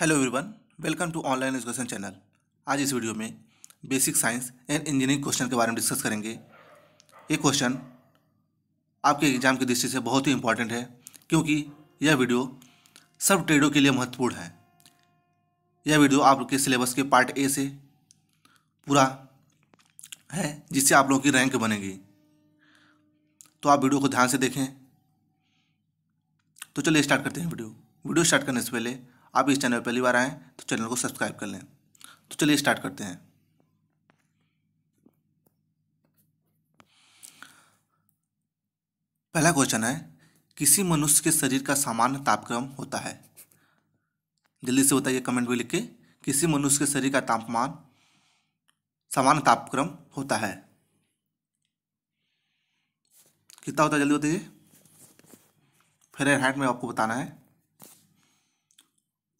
hello everyone welcome to online education channel आज इस video में basic science and engineering question के बारे में डिस्कस करेंगे ये क्वेश्चन आपके एग्जाम की दृष्टि से बहुत ही इंपॉर्टेंट है क्योंकि यह वीडियो सब ट्रेडों के लिए महत्वपूर्ण है यह वीडियो आपके सिलेबस के पार्ट ए से पूरा है जिससे आप लोगों की रैंक बनेगी तो आप वीडियो को ध्यान से देखें तो चलिए स्टार्ट करते हैं वीडियो वीडियो स्टार्ट करने से पहले आप इस चैनल पर पहली बार आएँ तो चैनल को सब्सक्राइब कर लें तो चलिए स्टार्ट करते हैं पहला क्वेश्चन है किसी मनुष्य के शरीर का सामान्य तापक्रम होता है जल्दी से बताइए कमेंट में लिख के किसी मनुष्य के शरीर का तापमान सामान्य तापक्रम होता है कितना होता है जल्दी बताइए फेरेनहाइट में आपको बताना है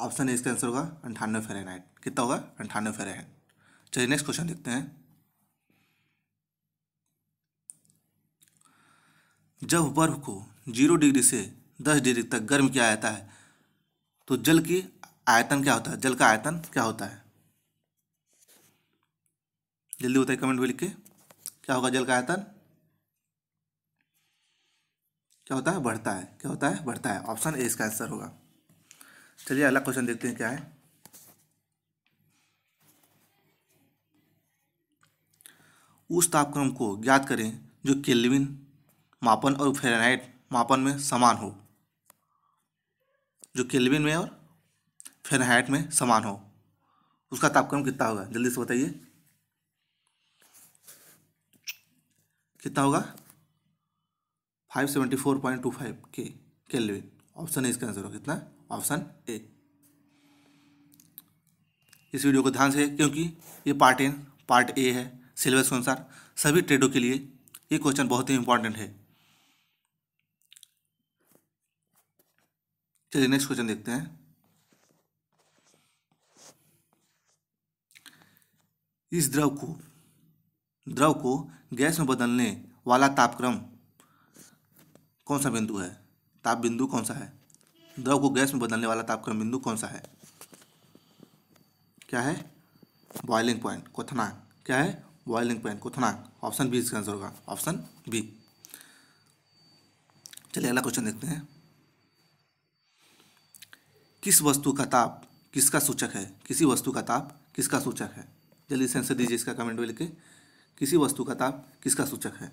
ऑप्शन ए इसका आंसर होगा अंठानवे फेरेनाइट कितना होगा अंठानवे फेरेनाइट चलिए नेक्स्ट क्वेश्चन देखते हैं जब बर्फ को जीरो डिग्री से दस डिग्री तक गर्म किया जाता है तो जल की आयतन क्या होता है जल का आयतन क्या होता है जल्दी होता है कमेंट में लिख के क्या होगा जल का आयतन क्या होता है बढ़ता है क्या होता है बढ़ता है ऑप्शन ए इसका आंसर होगा चलिए अगला क्वेश्चन देखते हैं क्या है उस तापक्रम को ज्ञात करें जो केल्विन मापन और फेरेनहाइट मापन में समान हो जो केल्विन में और फेरेनहाइट में समान हो उसका तापक्रम कितना होगा जल्दी से बताइए कितना होगा five seventy four point two five के केल्विन ऑप्शन इसका आंसर होगा कितना ऑप्शन ए इस वीडियो को ध्यान से क्योंकि ये पार्ट एन पार्ट ए है सिलेबस के अनुसार सभी ट्रेडों के लिए ये क्वेश्चन बहुत ही इंपॉर्टेंट है चलिए नेक्स्ट क्वेश्चन देखते हैं इस द्रव को द्रव को गैस में बदलने वाला तापक्रम कौन सा बिंदु है ताप बिंदु कौन सा है द्रव को गैस में बदलने वाला तापक्रम बिंदु कौन सा है क्या है बॉइलिंग पॉइंट क्वथनांक क्या है बॉइलिंग पॉइंट क्वथनांक ऑप्शन बी इसका आंसर होगा ऑप्शन बी चलिए अगला क्वेश्चन देखते हैं किस वस्तु का ताप किसका सूचक है किसी वस्तु का ताप किसका सूचक है जल्दी से आंसर दीजिए इसका कमेंट में लिखे किसी वस्तु का ताप किसका सूचक है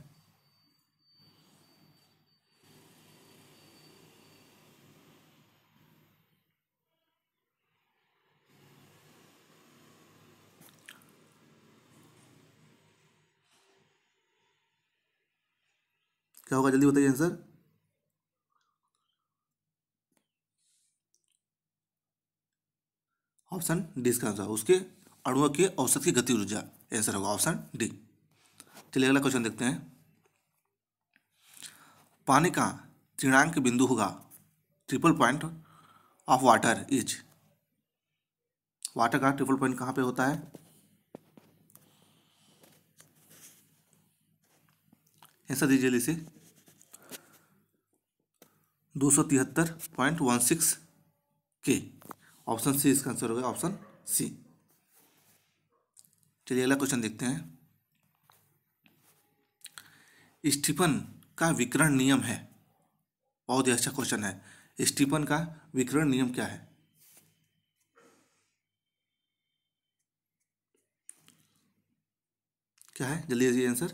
क्या होगा जल्दी बताइए आंसर ऑप्शन डी इसका आंसर उसके अणु के औसत की गति ऊर्जा आंसर होगा ऑप्शन डी चलिए अगला क्वेश्चन देखते हैं पानी का त्रिणांक बिंदु होगा triple point of water is water का ट्रिपल पॉइंट कहां पे होता है आंसर दीजिए इसे दो सौ तिहत्तर point one six K option C इसका आंसर हो गया ऑप्शन सी चलिए अगला क्वेश्चन देखते हैं स्टीफन का विकरण नियम है बहुत ही अच्छा क्वेश्चन है स्टीफन का विकरण नियम क्या है क्या है जल्दी जल्दी आंसर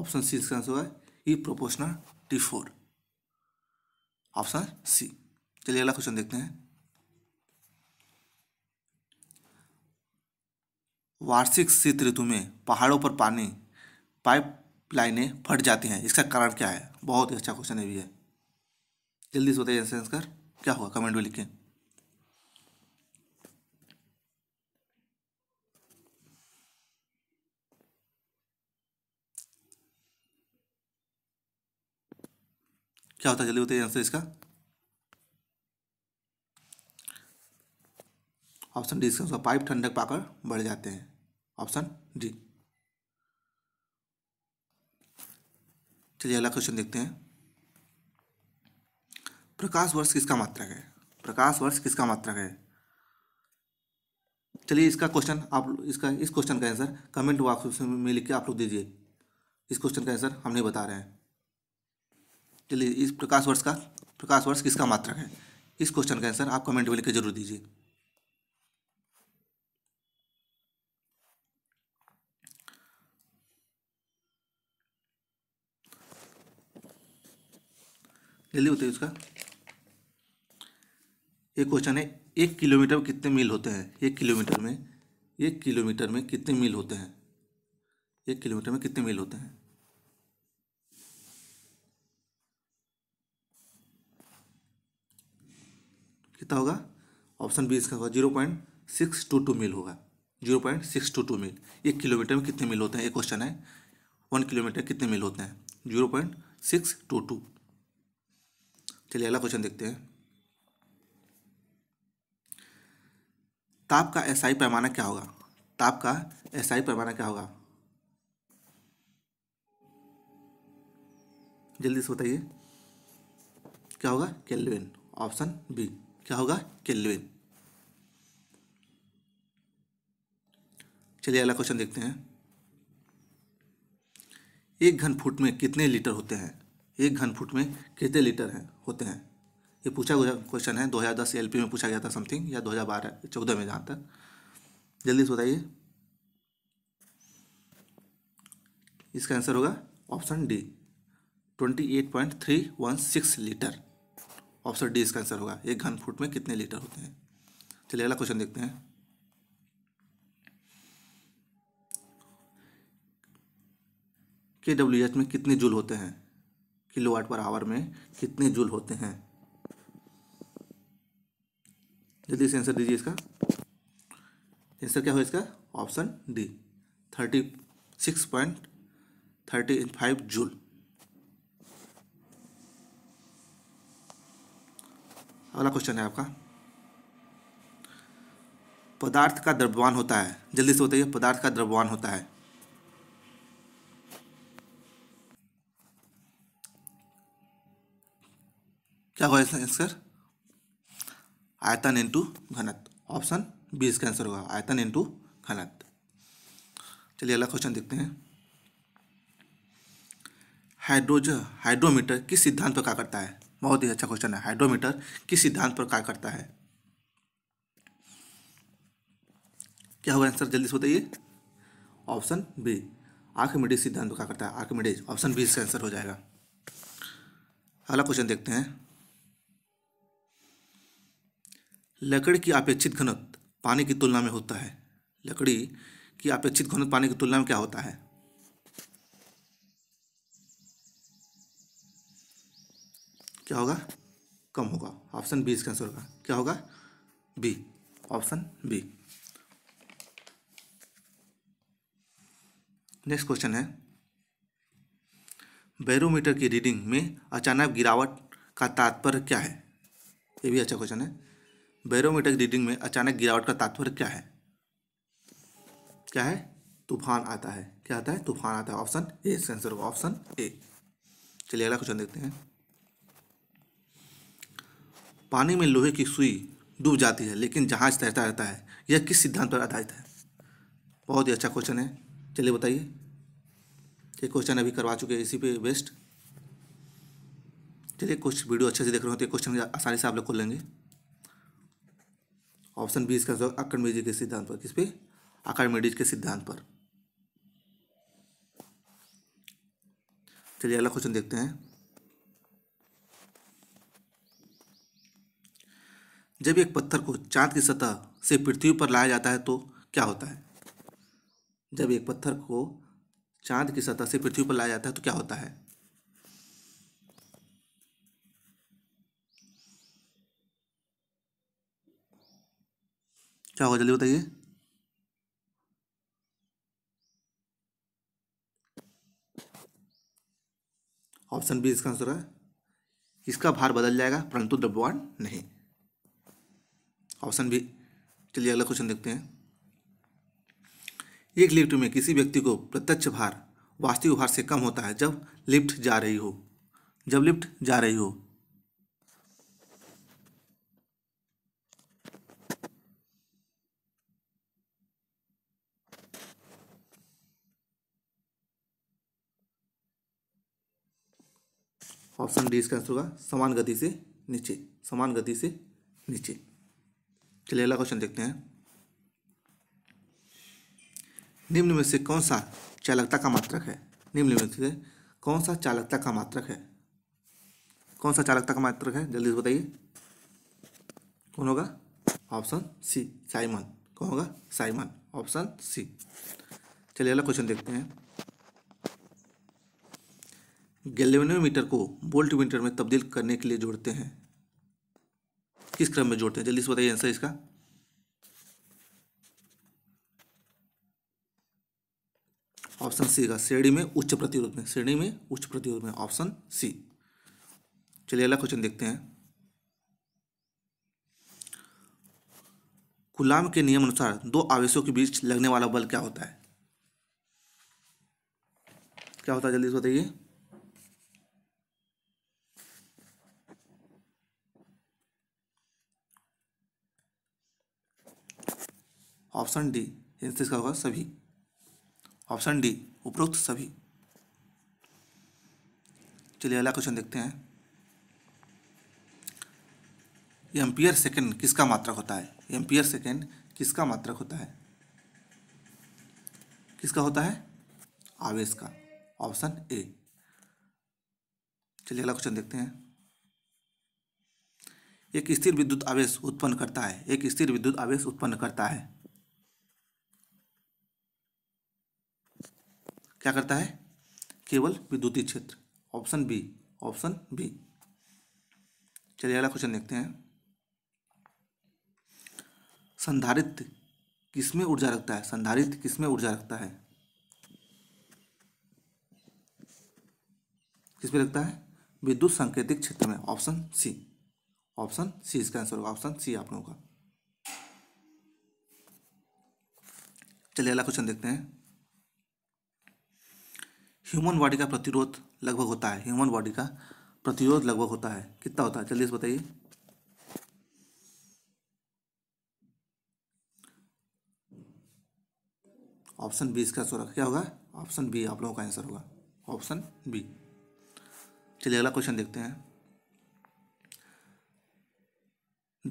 ऑप्शन सी इसका आंसर होगा E proportional T four option C चलिए अगला क्वेश्चन देखते हैं वार्षिक शीत ऋतु में पहाड़ों पर पानी पाइपलाइनें फट जाती हैं इसका कारण क्या है बहुत ही अच्छा क्वेश्चन है भी है जल्दी से बताइए आंसर क्या होगा कमेंट में लिखें क्या होता है जल्दी बताइए आंसर इसका ऑप्शन डी इसका पाइप ठंडक पाकर बढ़ जाते हैं ऑप्शन डी चलिए अगला क्वेश्चन देखते हैं प्रकाश वर्ष किसका मात्रक है प्रकाश वर्ष किसका मात्रक है चलिए इसका क्वेश्चन आप इसका इस क्वेश्चन का आंसर कमेंट बॉक्स में लिख के आप लोग दीजिए इस क्वेश्चन का आंसर हम नहीं बता रहे हैं चलिए इस प्रकाश वर्ष का प्रकाश वर्ष किसका मात्रक है इस क्वेश्चन का आंसर आप कमेंट में लिखकर जरूर दीजिए जल्दी होते उसका एक क्वेश्चन है एक किलोमीटर में कितने मील होते हैं एक किलोमीटर में एक किलोमीटर में कितने मील होते हैं एक किलोमीटर में कितने मील होते हैं कितना होगा ऑप्शन बी इसका होगा zero point six two two mile होगा zero point six two two mile एक किलोमीटर में कितने मील होते हैं एक क्वेश्चन है वन किलोमीटर कितने मील होते हैं zero point six two two चलिए अगला क्वेश्चन देखते हैं ताप का एसआई पैमाना क्या होगा ताप का एसआई पैमाना क्या होगा जल्दी से बताइए क्या होगा केल्विन ऑप्शन बी क्या होगा केल्विन चलिए अगला क्वेश्चन देखते हैं एक घन फुट में कितने लीटर होते हैं एक घन फुट में कितने लीटर हैं होते हैं ये पूछा गया क्वेश्चन है 2010 हज़ार में पूछा गया था समथिंग या 2012 चौदह में जहाँ तक जल्दी से बताइए इसका आंसर होगा option D twenty eight point three one six litre option D इसका आंसर होगा एक घन फुट में कितने लीटर होते हैं चलिए अगला क्वेश्चन देखते हैं के डब्ल्यू एच में कितने जूल होते हैं किलो वाट पर आवर में कितने जूल होते हैं जल्दी से आंसर दीजिए इसका आंसर क्या हो इसका option D thirty six point thirty five joule अगला क्वेश्चन है आपका पदार्थ का द्रव्यमान होता है जल्दी से बताइए पदार्थ का द्रव्यमान होता है क्या होगा आंसर आयतन इंटू घनत ऑप्शन बी इसका आंसर होगा आयतन इंटू घनत चलिए अगला क्वेश्चन देखते हैं हाइड्रोज हाइड्रोमीटर किस सिद्धांत पर क्या करता है बहुत ही अच्छा क्वेश्चन है हाइड्रोमीटर किस सिद्धांत पर कार्य करता है क्या होगा आंसर जल्दी से बताइए ऑप्शन बी आर्कमिडीज सिद्धांत पर क्या करता है आर्कमिडीज ऑप्शन बी इसका आंसर हो जाएगा अगला क्वेश्चन देखते हैं लकड़ी की अपेक्षित घनत्व पानी की तुलना में होता है लकड़ी की अपेक्षित घनत्व पानी की तुलना में क्या होता है क्या होगा कम होगा ऑप्शन बी इसका आंसर होगा क्या होगा B option B next question है बैरोमीटर की रीडिंग में अचानक गिरावट का तात्पर्य क्या है ये भी अच्छा क्वेश्चन है बैरोमीटर की रीडिंग में अचानक गिरावट का तात्पर्य क्या है क्या है तूफान आता है क्या आता है तूफान आता है ऑप्शन ए इसका आंसर होगा ऑप्शन ए चलिए अगला क्वेश्चन देखते हैं पानी में लोहे की सुई डूब जाती है लेकिन जहाज तैरता रहता है यह किस सिद्धांत पर आधारित है बहुत ही अच्छा क्वेश्चन है चलिए बताइए ये क्वेश्चन अभी करवा चुके हैं इसी पे बेस्ट चलिए कुछ वीडियो अच्छे से देख रहे हो तो क्वेश्चन आसानी से आप लोग खोल लेंगे ऑप्शन बी इसका आंसर आकर्मेडिज के सिद्धांत पर किस पे आकर्मेडिज के सिद्धांत पर चलिए अगला क्वेश्चन देखते हैं जब एक पत्थर को चांद की सतह से पृथ्वी पर लाया जाता है तो क्या होता है जब एक पत्थर को चांद की सतह से पृथ्वी पर लाया जाता है तो क्या होता है क्या होगा जल्दी बताइए ऑप्शन बी इसका आंसर है इसका भार बदल जाएगा परंतु द्रव्यमान नहीं ऑप्शन भी चलिए अगला क्वेश्चन देखते हैं एक लिफ्ट में किसी व्यक्ति को प्रत्यक्ष भार वास्तविक भार से कम होता है जब लिफ्ट जा रही हो जब लिफ्ट जा रही हो ऑप्शन डी इसका आंसर होगा समान गति से नीचे समान गति से नीचे चलिए अगला क्वेश्चन देखते हैं निम्न में से कौन सा चालकता का मात्रक है निम्न में से कौन सा चालकता का मात्रक है कौन सा चालकता का मात्रक है जल्दी से बताइए कौन होगा ऑप्शन सी साइमन कौन होगा साइमन ऑप्शन सी चलिए अगला क्वेश्चन देखते हैं गैल्वेनोमीटर को वोल्टमीटर में तब्दील करने के लिए जोड़ते हैं किस क्रम में जोड़ते हैं जल्दी से बताइए आंसर इसका ऑप्शन सी का श्रेणी में उच्च प्रतिरोध में श्रेणी में उच्च प्रतिरोध में ऑप्शन सी चलिए अगला क्वेश्चन देखते हैं गुलाम के नियम अनुसार दो आवेशों के बीच लगने वाला बल क्या होता है क्या होता है जल्दी से बताइए ऑप्शन डी इसका होगा सभी ऑप्शन डी उपरोक्त सभी चलिए अगला क्वेश्चन देखते हैं एम्पियर सेकेंड किसका मात्रक होता है एम्पियर सेकेंड किसका मात्रक होता है किसका होता है आवेश का ऑप्शन ए चलिए अगला क्वेश्चन देखते हैं एक स्थिर विद्युत आवेश उत्पन्न करता है एक स्थिर विद्युत आवेश उत्पन्न करता है क्या करता है केवल विद्युतीय क्षेत्र ऑप्शन बी ऑप्शन बी चलिए अगला क्वेश्चन देखते हैं संधारित किसमें ऊर्जा रखता है संधारित किसमें ऊर्जा रखता है किसमें रखता है विद्युत संकेतिक क्षेत्र में ऑप्शन सी ऑप्शन सी इसका आंसर होगा ऑप्शन सी आप लोगों का चलिए अगला क्वेश्चन देखते हैं ह्यूमन बॉडी का प्रतिरोध लगभग होता है ह्यूमन बॉडी का प्रतिरोध लगभग होता है कितना होता है जल्दी से बताइए ऑप्शन बी इसका सोरा क्या होगा ऑप्शन बी आप लोगों का आंसर होगा ऑप्शन बी चलिए अगला क्वेश्चन देखते हैं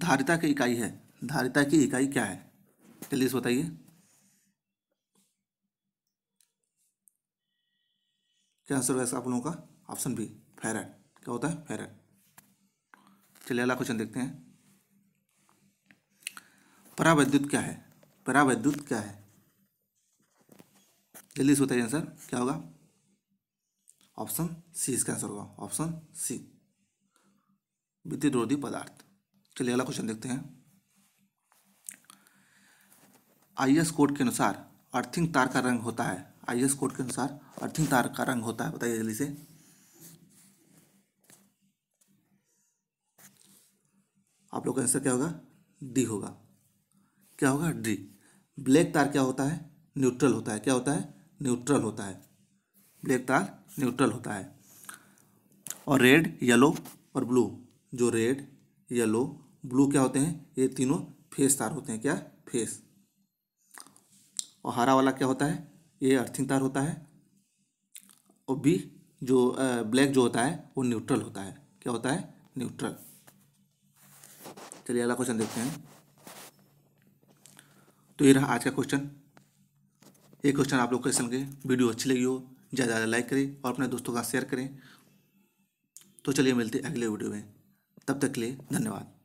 धारिता की इकाई है धारिता की इकाई क्या है चलिए इस बताइए क्या आंसर होगा इसका आप लोगों का ऑप्शन बी फेरेट क्या होता है फेरेट चलिए अगला क्वेश्चन देखते हैं परावैद्युत क्या है परावैद्युत क्या है जल्दी से बताइए आंसर क्या होगा ऑप्शन सी इसका आंसर होगा ऑप्शन सी विद्युत रोधी पदार्थ चलिए अगला क्वेश्चन देखते हैं आईएस कोड के अनुसार अर्थिंग तार का रंग होता है आई एस कोड के अनुसार अर्थिंग तार का रंग होता है बताइए जल्दी से आप लोग का आंसर क्या होगा डी होगा क्या होगा डी ब्लैक तार क्या होता है न्यूट्रल होता है क्या होता है न्यूट्रल होता है ब्लैक तार न्यूट्रल होता है और रेड येलो और ब्लू जो रेड येलो ब्लू क्या होते हैं ये तीनों फेस तार होते हैं क्या फेस और हरा वाला क्या होता है ये अर्थिंग तार होता है और बी जो ब्लैक जो होता है वो न्यूट्रल होता है क्या होता है न्यूट्रल चलिए अगला क्वेश्चन देखते हैं तो ये रहा आज का क्वेश्चन ये क्वेश्चन आप लोग कैसे लगे वीडियो अच्छी लगी हो ज़्यादा ज़्यादा लाइक करें और अपने दोस्तों का शेयर करें तो चलिए मिलते अगले वीडियो में तब तक के लिए धन्यवाद